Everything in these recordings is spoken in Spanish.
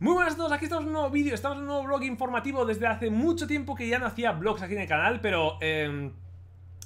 Muy buenas a todos, aquí estamos en un nuevo vídeo, estamos en un nuevo blog informativo desde hace mucho tiempo que ya no hacía blogs aquí en el canal, pero eh,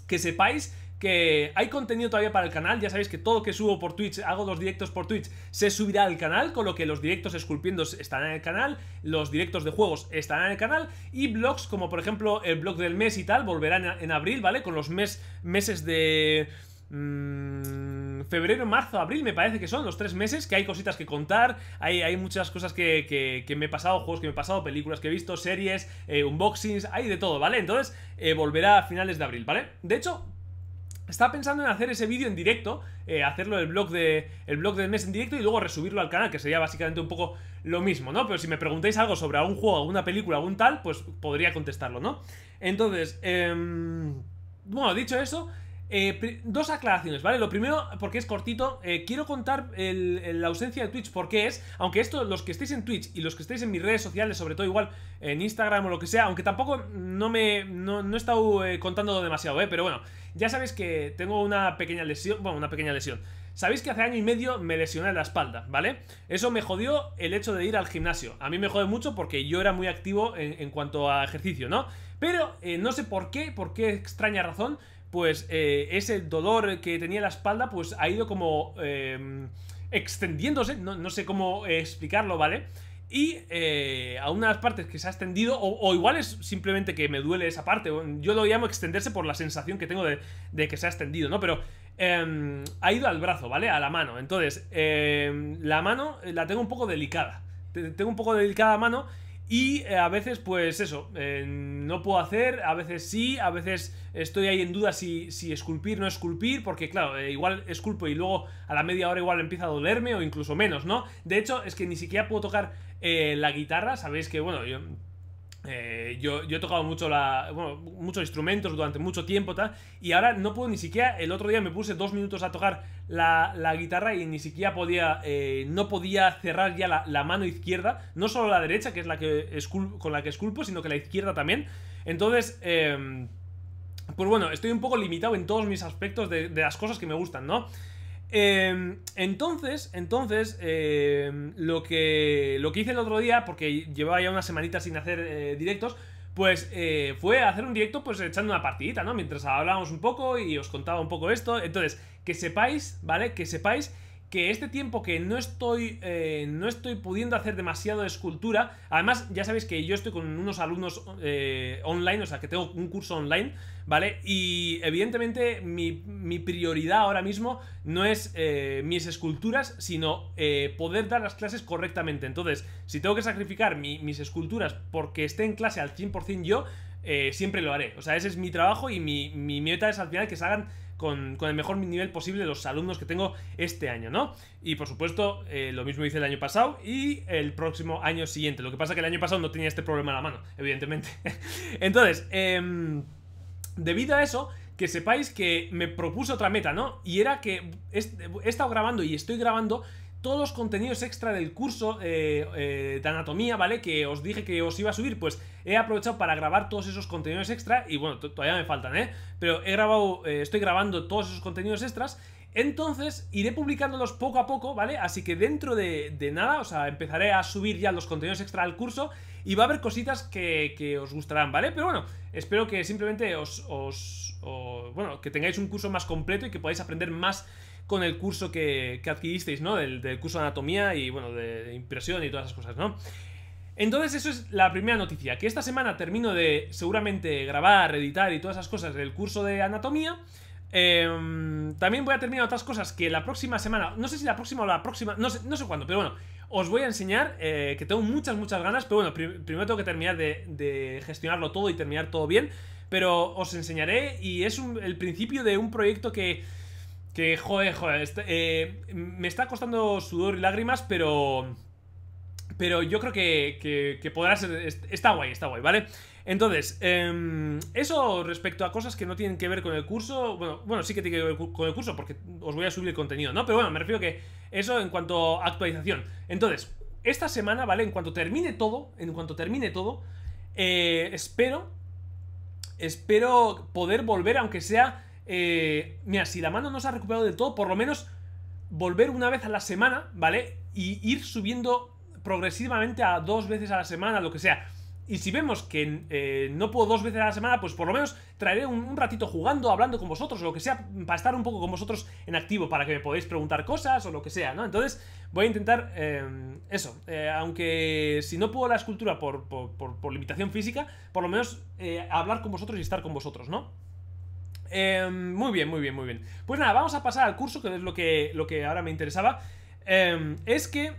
que sepáis que hay contenido todavía para el canal, ya sabéis que todo que subo por Twitch, hago los directos por Twitch, se subirá al canal, con lo que los directos esculpiendo estarán en el canal, los directos de juegos estarán en el canal y blogs como por ejemplo el blog del mes y tal volverán en abril, ¿vale? Con los mes, meses de... Mmm, febrero, marzo, abril me parece que son los tres meses que hay cositas que contar, hay, muchas cosas que, me he pasado, juegos que me he pasado, películas que he visto, series, eh, unboxings, hay de todo, ¿vale? Entonces eh, volverá a finales de abril, ¿vale? De hecho, estaba pensando en hacer ese vídeo en directo, eh, hacerlo el blog, de, el blog del mes en directo y luego resubirlo al canal, que sería básicamente un poco lo mismo, ¿no? Pero si me preguntáis algo sobre algún juego, alguna película, algún tal, pues podría contestarlo, ¿no? Entonces, em, bueno, dicho eso, eh, dos aclaraciones, ¿vale? Lo primero, porque es cortito, eh, quiero contar la ausencia de Twitch, porque es, aunque esto, los que estéis en Twitch y los que estéis en mis redes sociales, sobre todo igual en Instagram o lo que sea, aunque tampoco no me, no, he estado eh, contando demasiado, ¿eh? Pero bueno, ya sabéis que tengo una pequeña lesión, bueno, una pequeña lesión. Sabéis que hace año y medio me lesioné la espalda, ¿vale? Eso me jodió el hecho de ir al gimnasio. A mí me jode mucho porque yo era muy activo en, cuanto a ejercicio, ¿no? Pero no sé por qué, por qué extraña razón, pues eh, ese dolor que tenía en la espalda, pues ha ido como em, extendiéndose, no, sé cómo eh, explicarlo, ¿vale? Y una eh, a las partes que se ha extendido, o, igual es simplemente que me duele esa parte, yo lo llamo extenderse por la sensación que tengo de, de que se ha extendido, ¿no? Pero em, ha ido al brazo, ¿vale? A la mano. Entonces, em, la mano la tengo un poco delicada, tengo un poco delicada la mano y eh, a veces, pues eso, eh, no puedo hacer, a veces sí, a veces estoy ahí en duda si, si esculpir no esculpir, porque claro, eh, igual esculpo y luego a la media hora igual empieza a dolerme o incluso menos, ¿no? De hecho, es que ni siquiera puedo tocar la guitarra, sabéis que, bueno, yo eh, yo, he tocado mucho la, muchos instrumentos durante mucho tiempo y ahora no puedo ni siquiera, el otro día me puse dos minutos a tocar la, guitarra y ni siquiera podía, eh, no podía cerrar ya la, mano izquierda, no solo la derecha, que es la que con la que esculpo, sino que la izquierda también. Entonces, em, pues bueno, estoy un poco limitado en todos mis aspectos de las cosas que me gustan, ¿no? Eh, entonces, entonces, em, lo, que, lo que hice el otro día, porque llevaba ya una semanita sin hacer eh, directos, pues eh, fue hacer un directo pues echando una partidita, ¿no? Mientras hablábamos un poco y os contaba un poco esto. Entonces, que sepáis, ¿vale? Que sepáis que este tiempo que no estoy, eh, no estoy pudiendo hacer demasiado escultura, además ya sabéis que yo estoy con unos alumnos eh, online, o sea que tengo un curso online, ¿vale? Y evidentemente mi, prioridad ahora mismo no es eh, mis esculturas, sino poder dar las clases correctamente. Entonces, si tengo que sacrificar mis esculturas porque esté en clase al 100% yo, siempre lo haré. O sea, ese es mi trabajo y mi, mi meta es al final que se hagan con, el mejor nivel posible los alumnos que tengo este año, ¿no? Y por supuesto, eh, lo mismo hice el año pasado y el próximo año siguiente. Lo que pasa es que el año pasado no tenía este problema a la mano, evidentemente. Entonces, em, debido a eso, que sepáis que me propuse otra meta, ¿no? Y era que he estado grabando y estoy grabando todos los contenidos extra del curso eh, eh, de anatomía, ¿vale? Que os dije que os iba a subir, pues he aprovechado para grabar todos esos contenidos extra y bueno, todavía me faltan, ¿eh? Pero he grabado, eh, estoy grabando todos esos contenidos extras. Entonces iré publicándolos poco a poco, ¿vale? Así que dentro de, nada, o sea, empezaré a subir ya los contenidos extra al curso y va a haber cositas que, que, os gustarán, ¿vale? Pero bueno, espero que simplemente os, os, Bueno, que tengáis un curso más completo y que podáis aprender más con el curso que, adquiristeis, ¿no? Del, curso de anatomía y, bueno, de impresión y todas esas cosas, ¿no? Entonces, eso es la primera noticia, que esta semana termino de seguramente grabar, editar y todas esas cosas del curso de anatomía. Em, también voy a terminar otras cosas que la próxima semana, no sé si la próxima o la próxima, no sé, cuándo, pero bueno, os voy a enseñar, eh, que tengo muchas, muchas ganas, pero bueno, primero tengo que terminar de, gestionarlo todo y terminar todo bien, pero os enseñaré y es el principio de un proyecto que que, joder, joder, este, eh, me está costando sudor y lágrimas, pero... Pero yo creo que, que, podrá ser... Está guay, está guay, ¿vale? Entonces, em, eso respecto a cosas que no tienen que ver con el curso, bueno, bueno, sí que tiene que ver con el curso porque os voy a subir el contenido, ¿no? Pero bueno, me refiero que eso en cuanto a actualización. Entonces, esta semana, ¿vale? En cuanto termine todo, en cuanto termine todo, eh, espero, espero poder volver, aunque sea eh, mira, si la mano no se ha recuperado de todo, por lo menos volver una vez a la semana, ¿vale? Y ir subiendo progresivamente a dos veces a la semana, lo que sea. Y si vemos que eh, no puedo dos veces a la semana, pues por lo menos traeré un, ratito jugando, hablando con vosotros, o lo que sea, para estar un poco con vosotros en activo, para que me podáis preguntar cosas o lo que sea, ¿no? Entonces voy a intentar eh, eso. Eh, aunque si no puedo la escultura por limitación física, por lo menos hablar con vosotros y estar con vosotros, ¿no? Em, muy bien, muy bien, muy bien. Pues nada, vamos a pasar al curso, que es lo que, lo que ahora me interesaba. Em, es que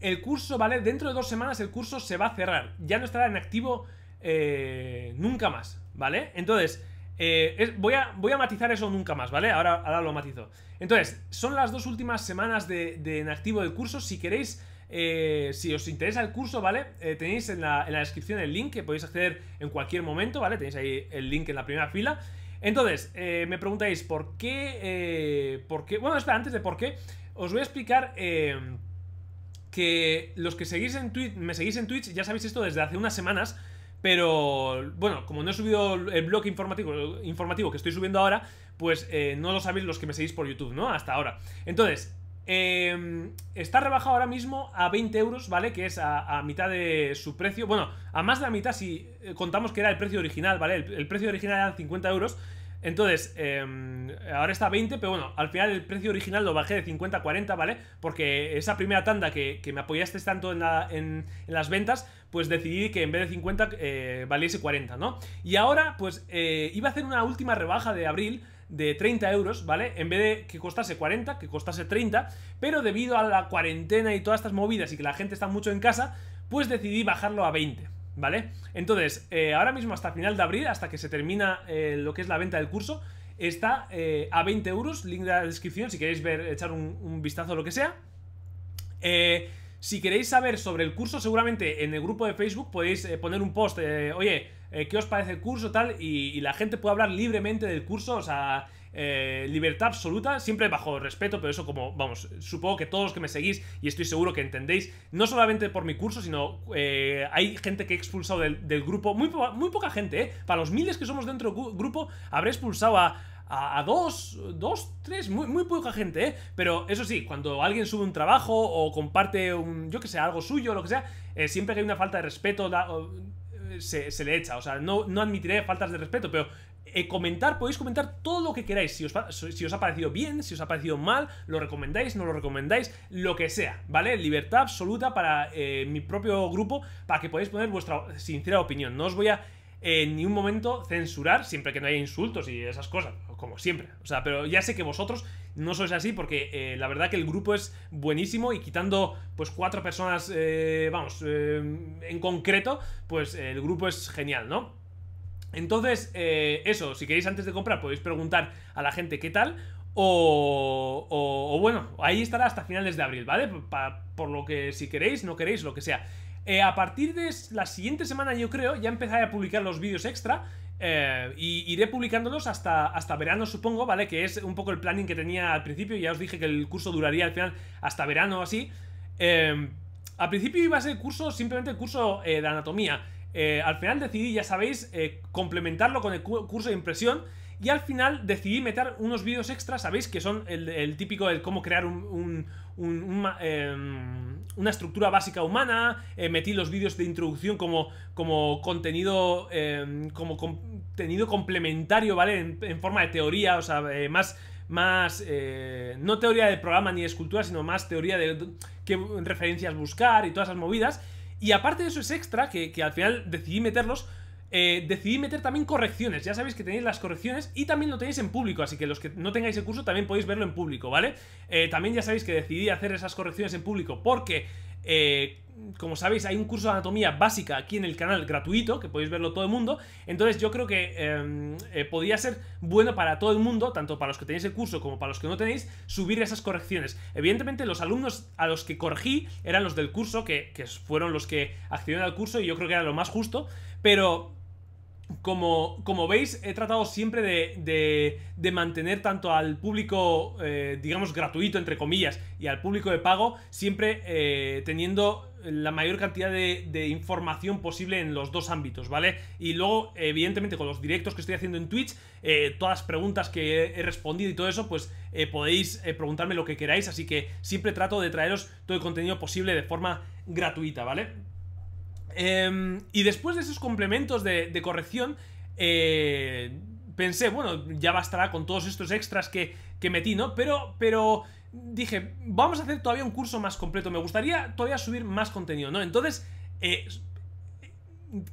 el curso, ¿vale? Dentro de dos semanas el curso se va a cerrar. Ya no estará en activo eh, nunca más, ¿vale? Entonces, eh, voy, a, voy a matizar eso nunca más, ¿vale? Ahora, lo matizo. Entonces, son las dos últimas semanas de, en activo del curso. Si queréis eh, si os interesa el curso, ¿vale? tenéis en la, en la, descripción el link que podéis acceder en cualquier momento, ¿vale? Tenéis ahí el link en la primera fila. Entonces, eh, me preguntáis por qué, eh, por qué... Bueno, espera, antes de por qué, os voy a explicar... Eh, que los que seguís en Twitch, me seguís en Twitch, ya sabéis esto desde hace unas semanas, pero bueno, como no he subido el blog informativo, informativo que estoy subiendo ahora, pues no lo sabéis los que me seguís por YouTube, ¿no? Hasta ahora. Entonces, Em, está rebajado ahora mismo a 20 euros, ¿vale? Que es a, mitad de su precio. Bueno, a más de la mitad si eh, contamos que era el precio original, ¿vale? El, precio original eran 50 euros. Entonces, em, ahora está a 20, pero bueno, al final el precio original lo bajé de 50 a 40, ¿vale? Porque esa primera tanda que, me apoyaste tanto en, las ventas, pues decidí que en vez de 50 eh, valiese 40, ¿no? Y ahora, pues, eh, iba a hacer una última rebaja de abril de 30 euros, ¿vale? En vez de que costase 40, que costase 30, pero debido a la cuarentena y todas estas movidas y que la gente está mucho en casa, pues decidí bajarlo a 20, ¿vale? Entonces, eh, ahora mismo hasta final de abril, hasta que se termina eh, lo que es la venta del curso, está eh, a 20 euros, link de la descripción si queréis ver, echar un, un vistazo o lo que sea. Eh, si queréis saber sobre el curso, seguramente en el grupo de Facebook podéis eh, poner un post, eh, oye, eh, ¿qué os parece el curso? tal y, la gente puede hablar libremente del curso, o sea, libertad absoluta, siempre bajo respeto, pero eso como, vamos, supongo que todos los que me seguís, y estoy seguro que entendéis, no solamente por mi curso, sino hay gente que he expulsado del, grupo, muy, muy poca gente, ¿eh? Para los miles que somos dentro del grupo, habré expulsado a a, dos, dos, tres, muy, muy poca gente, ¿eh? Pero eso sí, cuando alguien sube un trabajo o comparte un, yo que sé, algo suyo, lo que sea, eh, siempre que hay una falta de respeto, eh, se, le echa. O sea, no, no admitiré faltas de respeto, pero eh, comentar, podéis comentar todo lo que queráis. Si os, si os, ha parecido bien, si os ha parecido mal, lo recomendáis, no lo recomendáis, lo que sea, ¿vale? Libertad absoluta para mi propio grupo, para que podáis poner vuestra sincera opinión. No os voy a en ningún momento censurar, siempre que no haya insultos y esas cosas como siempre. O sea, pero ya sé que vosotros no sois así porque eh, la verdad que el grupo es buenísimo y quitando pues cuatro personas, eh, vamos, eh, en concreto, pues el grupo es genial, ¿no? Entonces, eso, si queréis antes de comprar podéis preguntar a la gente qué tal o, bueno, ahí estará hasta finales de abril, ¿vale? por lo que si queréis, no queréis, lo que sea. a partir de la siguiente semana, yo creo, ya empezaré a publicar los vídeos extra. Eh, y iré publicándolos hasta, hasta verano, supongo, ¿vale? Que es un poco el planning que tenía al principio. Ya os dije que el curso duraría al final hasta verano o así. Em, al principio iba a ser el curso, simplemente el curso eh, de anatomía. Eh, al final decidí, ya sabéis, complementarlo con el curso de impresión. Y al final decidí meter unos vídeos extras, sabéis que son el, típico de cómo crear un Em, una estructura básica humana, eh, metí los vídeos de introducción como, como contenido em, como contenido complementario, ¿vale? En, forma de teoría, o sea, eh, más más eh, no teoría de programa ni de escultura, sino más teoría de qué referencias buscar y todas esas movidas. Y aparte de eso es extra, que al final decidí meterlos eh, decidí meter también correcciones. Ya sabéis que tenéis las correcciones y también lo tenéis en público, así que los que no tengáis el curso también podéis verlo en público, ¿vale? Eh, también ya sabéis que decidí hacer esas correcciones en público porque... Eh, como sabéis, hay un curso de anatomía básica aquí en el canal gratuito, que podéis verlo todo el mundo. Entonces yo creo que em, podía ser bueno para todo el mundo, tanto para los que tenéis el curso como para los que no tenéis, subir esas correcciones. Evidentemente los alumnos a los que corregí eran los del curso, que, que fueron los que accedieron al curso y yo creo que era lo más justo, pero como, como veis, he tratado siempre de, mantener tanto al público, eh, digamos, gratuito, entre comillas, y al público de pago, siempre eh, teniendo la mayor cantidad de, información posible en los dos ámbitos, ¿vale? Y luego, evidentemente, con los directos que estoy haciendo en Twitch, eh, todas las preguntas que he, respondido y todo eso, pues podéis preguntarme lo que queráis, así que siempre trato de traeros todo el contenido posible de forma gratuita, ¿vale? Em, y después de esos complementos de, corrección, eh, pensé, bueno, ya bastará con todos estos extras que, metí, ¿no? Pero, pero dije, vamos a hacer todavía un curso más completo, me gustaría todavía subir más contenido, ¿no? Entonces, eh,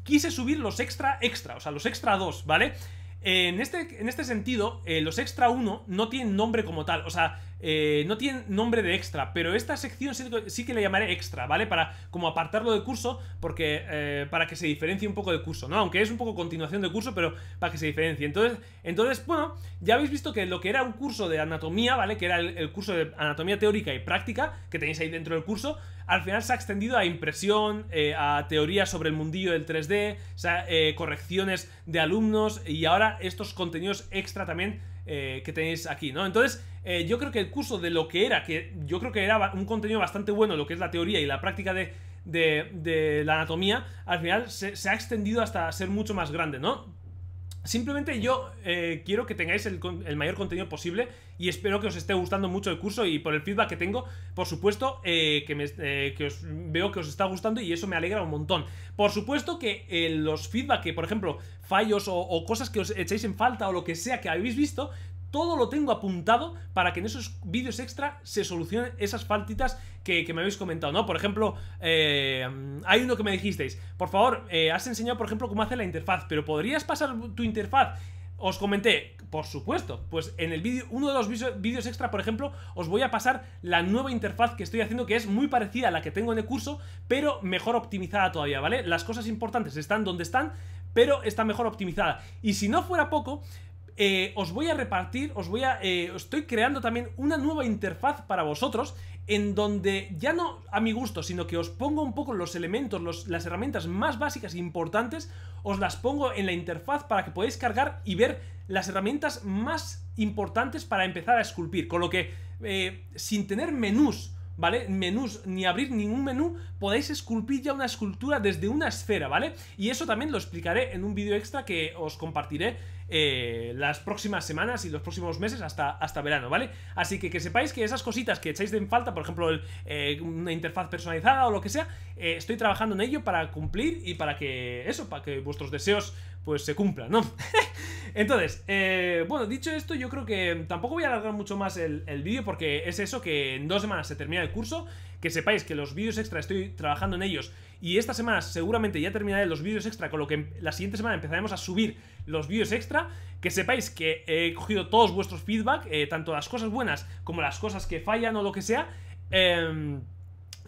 quise subir los extra extra, o sea, los extra 2, ¿vale? En este, en este sentido, eh, los extra 1 no tienen nombre como tal, o sea, eh, no tiene nombre de extra, pero esta sección sí, que la llamaré extra, ¿vale? Para como apartarlo del curso, porque eh, para que se diferencie un poco del curso, ¿no? Aunque es un poco continuación del curso, pero para que se diferencie. Entonces, entonces bueno, ya habéis visto que lo que era un curso de anatomía, ¿vale? Que era el, curso de anatomía teórica y práctica que tenéis ahí dentro del curso, al final se ha extendido a impresión, eh, a teoría sobre el mundillo del 3D, o sea, correcciones de alumnos y ahora estos contenidos extra también eh, que tenéis aquí, ¿no? Entonces, eh, yo creo que el curso de lo que era, que yo creo que era un contenido bastante bueno, lo que es la teoría y la práctica de, de, la anatomía, al final se ha extendido hasta ser mucho más grande, ¿no? Simplemente yo eh, quiero que tengáis el, mayor contenido posible y espero que os esté gustando mucho el curso y por el feedback que tengo, por supuesto, eh, que, me, eh, os veo que os está gustando y eso me alegra un montón. Por supuesto que los feedback que, por ejemplo, fallos o, o, cosas que os echéis en falta o lo que sea que habéis visto, todo lo tengo apuntado para que en esos vídeos extra se solucionen esas faltitas que, me habéis comentado, ¿no? Por ejemplo, eh, hay uno que me dijisteis, por favor, eh, has enseñado, por ejemplo, cómo hace la interfaz, pero ¿podrías pasar tu interfaz? Os comenté, por supuesto, pues en el vídeo, uno de los vídeos extra, por ejemplo, os voy a pasar la nueva interfaz que estoy haciendo, que es muy parecida a la que tengo en el curso, pero mejor optimizada todavía, ¿vale? Las cosas importantes están donde están, pero está mejor optimizada. Y si no fuera poco, eh, os voy a repartir, os voy a... Eh, estoy creando también una nueva interfaz para vosotros en donde ya no a mi gusto, sino que os pongo un poco los elementos, las herramientas más básicas e importantes, os las pongo en la interfaz para que podáis cargar y ver las herramientas más importantes para empezar a esculpir. Con lo que, eh, sin tener menús ¿vale? Menús, ni abrir ningún menú, podéis esculpir ya una escultura desde una esfera, ¿vale? Y eso también lo explicaré en un vídeo extra que os compartiré eh, las próximas semanas y los próximos meses hasta, hasta verano, ¿vale? Así que que sepáis que esas cositas que echáis de falta, por ejemplo, eh, una interfaz personalizada o lo que sea, eh, estoy trabajando en ello para cumplir y para que eso, para que vuestros deseos pues se cumplan, ¿no? Entonces, eh, bueno, dicho esto, yo creo que tampoco voy a alargar mucho más el, vídeo porque es eso, que en dos semanas se termina el curso. Que sepáis que los vídeos extra estoy trabajando en ellos y esta semana seguramente ya terminaré los vídeos extra, con lo que em, la siguiente semana empezaremos a subir los vídeos extra. Que sepáis que he cogido todos vuestros feedback, eh, tanto las cosas buenas como las cosas que fallan o lo que sea. Em,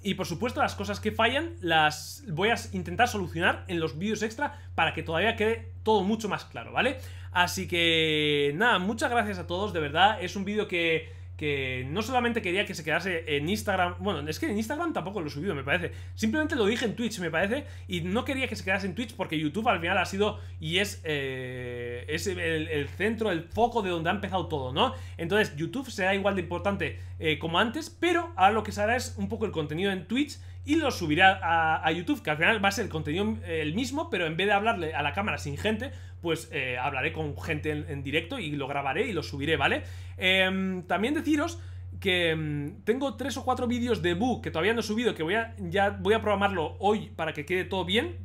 y por supuesto, las cosas que fallan las voy a intentar solucionar en los vídeos extra para que todavía quede todo mucho más claro, ¿vale? Así que nada, muchas gracias a todos, de verdad, es un vídeo que que no solamente quería que se quedase en Instagram, bueno, es que en Instagram tampoco lo he subido, me parece, simplemente lo dije en Twitch, me parece, y no quería que se quedase en Twitch porque YouTube al final ha sido y es, eh, el, centro, el foco de donde ha empezado todo, ¿no? Entonces YouTube será igual de importante eh, como antes, pero ahora lo que se hará es un poco el contenido en Twitch y lo subirá a, a, YouTube, que al final va a ser el contenido eh, el mismo, pero en vez de hablarle a la cámara sin gente, pues eh, hablaré con gente en, directo y lo grabaré y lo subiré, ¿vale? Em, también deciros que em, tengo tres o cuatro vídeos de Boo que todavía no he subido, que voy a, ya voy a programarlo hoy para que quede todo bien.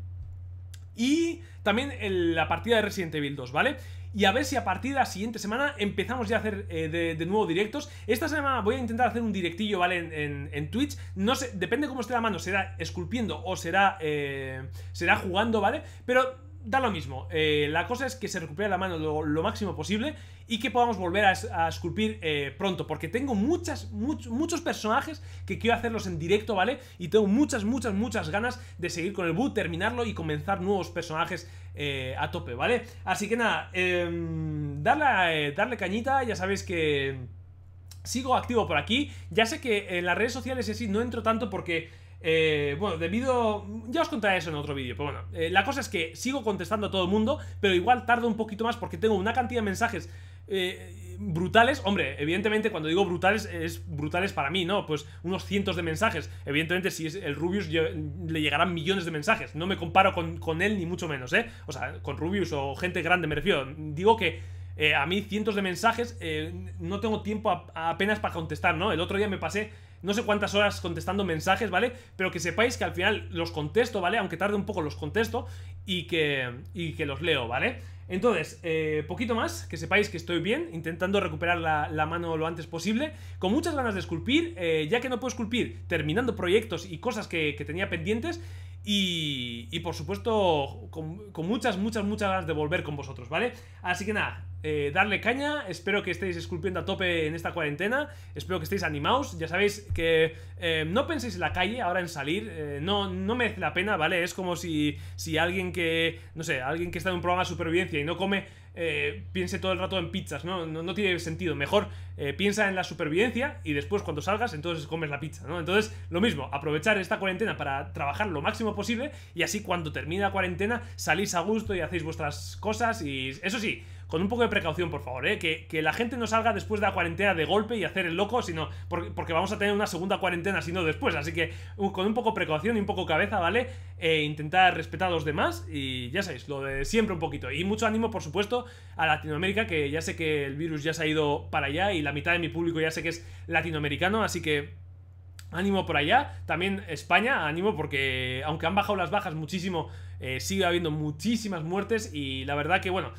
Y también la partida de Resident Evil 2, ¿vale? y a ver si a partir de la siguiente semana empezamos ya a hacer eh, de, nuevo directos. Esta semana voy a intentar hacer un directillo, ¿vale? En, Twitch. No sé, depende cómo esté la mano, será esculpiendo o será, eh, será jugando, ¿vale? Pero da lo mismo. Eh, la cosa es que se recupere la mano lo, máximo posible y que podamos volver a, esculpir eh, pronto. Porque tengo muchas, muchos muchos personajes que quiero hacerlos en directo, ¿vale? Y tengo muchas, muchas, muchas ganas de seguir con el boot, terminarlo y comenzar nuevos personajes eh, a tope, ¿vale? Así que nada, em, darle, darle cañita, ya sabéis que sigo activo por aquí. Ya sé que en las redes sociales así no entro tanto porque... Eh, bueno, debido... Ya os contaré eso en otro vídeo, pero bueno. Eh, la cosa es que sigo contestando a todo el mundo, pero igual tardo un poquito más porque tengo una cantidad de mensajes... Eh, brutales, hombre, evidentemente cuando digo brutales es brutales para mí, ¿no? Pues unos cientos de mensajes, evidentemente si es el Rubius le llegarán millones de mensajes, no me comparo con, él ni mucho menos, ¿eh? O sea, con Rubius o gente grande me refiero, digo que eh, a mí cientos de mensajes eh, no tengo tiempo apenas para contestar, ¿no? El otro día me pasé no sé cuántas horas contestando mensajes, ¿vale? Pero que sepáis que al final los contesto, ¿vale? Aunque tarde un poco los contesto y que, y que los leo, ¿vale? Entonces, eh, poquito más, que sepáis que estoy bien, intentando recuperar la, mano lo antes posible, con muchas ganas de esculpir, eh, ya que no puedo esculpir terminando proyectos y cosas que tenía pendientes, y, por supuesto, con, muchas, muchas, muchas ganas de volver con vosotros, ¿vale? Así que nada, eh, darle caña. Espero que estéis esculpiendo a tope en esta cuarentena. Espero que estéis animados. Ya sabéis que eh, no penséis en la calle ahora en salir. Eh, no, no merece la pena, ¿vale? Es como si, si alguien que, no sé, alguien que está en un programa de supervivencia y no come eh, piense todo el rato en pizzas, ¿no? No, tiene sentido. Mejor eh, piensa en la supervivencia y después cuando salgas, entonces comes la pizza, ¿no? Entonces, lo mismo, aprovechar esta cuarentena para trabajar lo máximo posible y así cuando termina la cuarentena salís a gusto y hacéis vuestras cosas y eso sí, con un poco de precaución, por favor, ¿eh? que, la gente no salga después de la cuarentena de golpe y hacer el loco, sino porque, vamos a tener una segunda cuarentena, sino después. Así que con un poco de precaución y un poco de cabeza, ¿vale? Eh, intentar respetar a los demás y ya sabéis, lo de siempre un poquito. Y mucho ánimo, por supuesto, a Latinoamérica, que ya sé que el virus ya se ha ido para allá y la mitad de mi público ya sé que es latinoamericano, así que ánimo por allá. También España, ánimo porque aunque han bajado las bajas muchísimo, eh, sigue habiendo muchísimas muertes y la verdad que, bueno...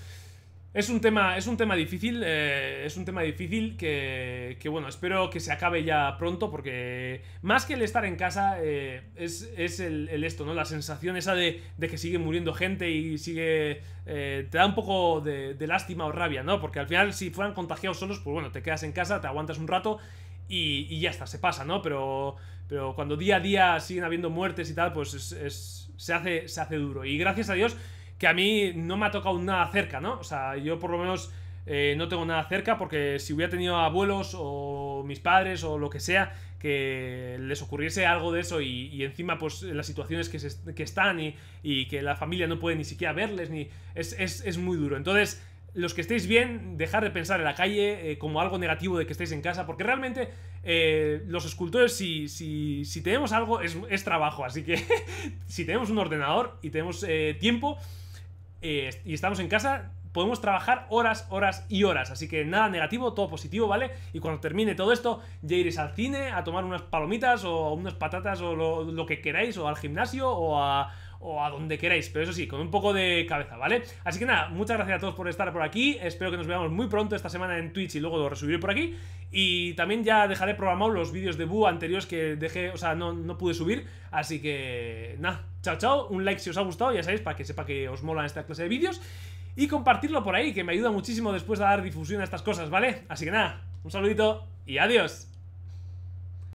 Es un tema, es un tema difícil, eh, es un tema difícil que, que, bueno, espero que se acabe ya pronto porque más que el estar en casa eh, es, es el, esto, ¿no? La sensación esa de, de, que sigue muriendo gente y sigue... Eh, te da un poco de, de lástima o rabia, ¿no? Porque al final si fueran contagiados solos, pues bueno, te quedas en casa, te aguantas un rato y, ya está, se pasa, ¿no? Pero, pero cuando día a día siguen habiendo muertes y tal, pues es, se, hace, se hace duro. Y gracias a Dios a mí no me ha tocado nada cerca, ¿no? O sea, yo por lo menos eh, no tengo nada cerca porque si hubiera tenido abuelos o mis padres o lo que sea que les ocurriese algo de eso y, encima pues las situaciones que, están y, que la familia no puede ni siquiera verles ni es, muy duro. Entonces, los que estéis bien, dejar de pensar en la calle eh, como algo negativo de que estéis en casa porque realmente eh, los escultores si, si, tenemos algo es trabajo, así que si tenemos un ordenador y tenemos tiempo eh, y estamos en casa, podemos trabajar horas, horas y horas. Así que nada negativo, todo positivo, ¿vale? Y cuando termine todo esto, ya iréis al cine a tomar unas palomitas o unas patatas o lo, lo que queráis, o al gimnasio o a o a donde queráis, pero eso sí, con un poco de cabeza, ¿vale? Así que nada, muchas gracias a todos por estar por aquí, espero que nos veamos muy pronto esta semana en Twitch y luego lo resubiré por aquí, y también ya dejaré programados los vídeos de Boo anteriores que dejé, o sea, no, no pude subir, así que nada, chao chao, un like si os ha gustado, ya sabéis, para que sepa que os molan esta clase de vídeos, y compartirlo por ahí, que me ayuda muchísimo después de dar difusión a estas cosas, ¿vale? Así que nada, un saludito y adiós.